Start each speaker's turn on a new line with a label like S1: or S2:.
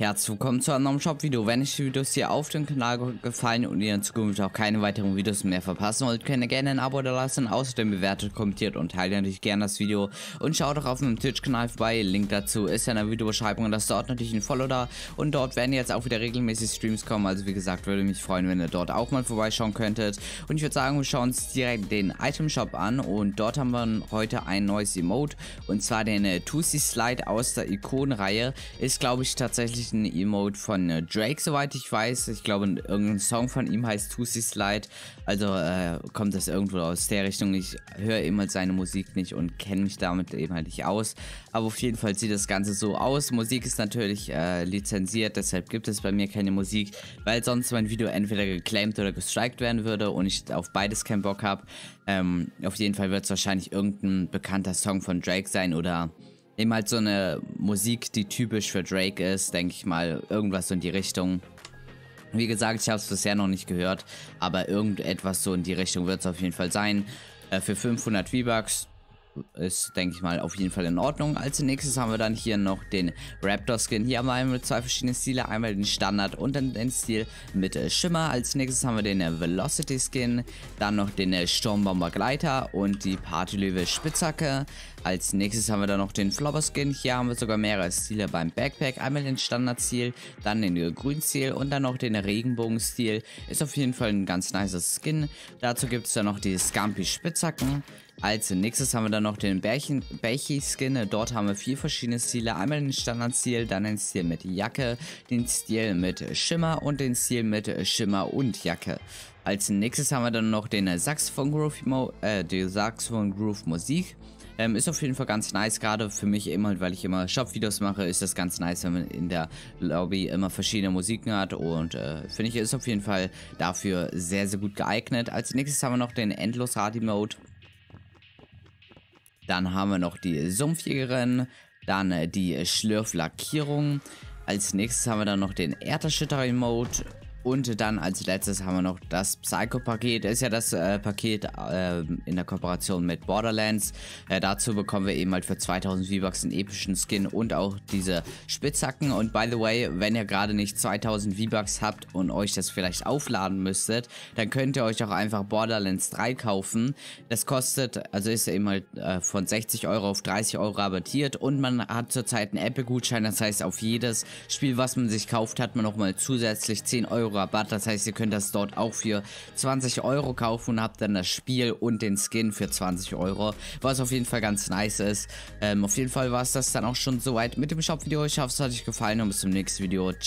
S1: Herzlich willkommen zu einem neuen Shop-Video. Wenn euch die Videos hier auf dem Kanal gefallen und ihr in Zukunft auch keine weiteren Videos mehr verpassen wollt, könnt ihr gerne ein Abo da lassen. Außerdem bewertet, kommentiert und teilt natürlich gerne das Video. Und schaut auch auf meinem Twitch-Kanal vorbei. Link dazu ist ja in der Videobeschreibung und das dort natürlich ein Follow da. Und dort werden jetzt auch wieder regelmäßig Streams kommen. Also wie gesagt, würde mich freuen, wenn ihr dort auch mal vorbeischauen könntet. Und ich würde sagen, wir schauen uns direkt den Item-Shop an. Und dort haben wir heute ein neues Emote. Und zwar den äh, Tusi Slide aus der Ikonenreihe. Ist glaube ich tatsächlich nämlich ein Emote von äh, Drake, soweit ich weiß. Ich glaube, irgendein Song von ihm heißt Tusi Slide. Also äh, kommt das irgendwo aus der Richtung. Ich höre immer seine Musik nicht und kenne mich damit eben halt nicht aus. Aber auf jeden Fall sieht das Ganze so aus. Musik ist natürlich äh, lizenziert, deshalb gibt es bei mir keine Musik, weil sonst mein Video entweder geclaimed oder gestrikt werden würde und ich auf beides keinen Bock habe. Ähm, auf jeden Fall wird es wahrscheinlich irgendein bekannter Song von Drake sein oder Eben halt so eine Musik, die typisch für Drake ist, denke ich mal, irgendwas so in die Richtung. Wie gesagt, ich habe es bisher noch nicht gehört, aber irgendetwas so in die Richtung wird es auf jeden Fall sein. Äh, für 500 V-Bucks ist, denke ich mal, auf jeden Fall in Ordnung. Als nächstes haben wir dann hier noch den Raptor-Skin. Hier haben wir einmal zwei verschiedene Stile. Einmal den Standard und dann den Stil mit äh, Schimmer. Als nächstes haben wir den äh, Velocity-Skin. Dann noch den äh, Sturmbomber-Gleiter und die party löwe spitzhacke Als nächstes haben wir dann noch den Flobber-Skin. Hier haben wir sogar mehrere Stile beim Backpack. Einmal den Standard-Stil, dann den Grün-Stil und dann noch den Regenbogen-Stil. Ist auf jeden Fall ein ganz nicer Skin. Dazu gibt es dann noch die scampi spitzhacken als nächstes haben wir dann noch den Bärchi-Skin. Dort haben wir vier verschiedene Stile. Einmal den Standardstil, dann den Stil mit Jacke, den Stil mit Schimmer und den Stil mit Schimmer und Jacke. Als nächstes haben wir dann noch den Saxophon Groove, Mo äh, die Saxophon Groove Musik. Ähm, ist auf jeden Fall ganz nice, gerade für mich immer, halt, weil ich immer Shop-Videos mache, ist das ganz nice, wenn man in der Lobby immer verschiedene Musiken hat und äh, finde ich, ist auf jeden Fall dafür sehr, sehr gut geeignet. Als nächstes haben wir noch den Endlos-Hardy-Mode. Dann haben wir noch die Sumpfjägerin. Dann äh, die Schlürflackierung. Als nächstes haben wir dann noch den Erderschütter-Emote und dann als letztes haben wir noch das Psycho-Paket. Ist ja das äh, Paket äh, in der Kooperation mit Borderlands. Äh, dazu bekommen wir eben halt für 2000 V-Bucks einen epischen Skin und auch diese Spitzhacken. Und by the way, wenn ihr gerade nicht 2000 V-Bucks habt und euch das vielleicht aufladen müsstet, dann könnt ihr euch auch einfach Borderlands 3 kaufen. Das kostet, also ist ja eben halt äh, von 60 Euro auf 30 Euro rabattiert. Und man hat zurzeit einen Apple-Gutschein. Das heißt, auf jedes Spiel, was man sich kauft, hat man nochmal zusätzlich 10 Euro Euro Rabatt. Das heißt, ihr könnt das dort auch für 20 Euro kaufen und habt dann das Spiel und den Skin für 20 Euro. Was auf jeden Fall ganz nice ist. Ähm, auf jeden Fall war es das dann auch schon soweit mit dem Shop-Video. Ich hoffe, es hat euch gefallen und bis zum nächsten Video. Ciao.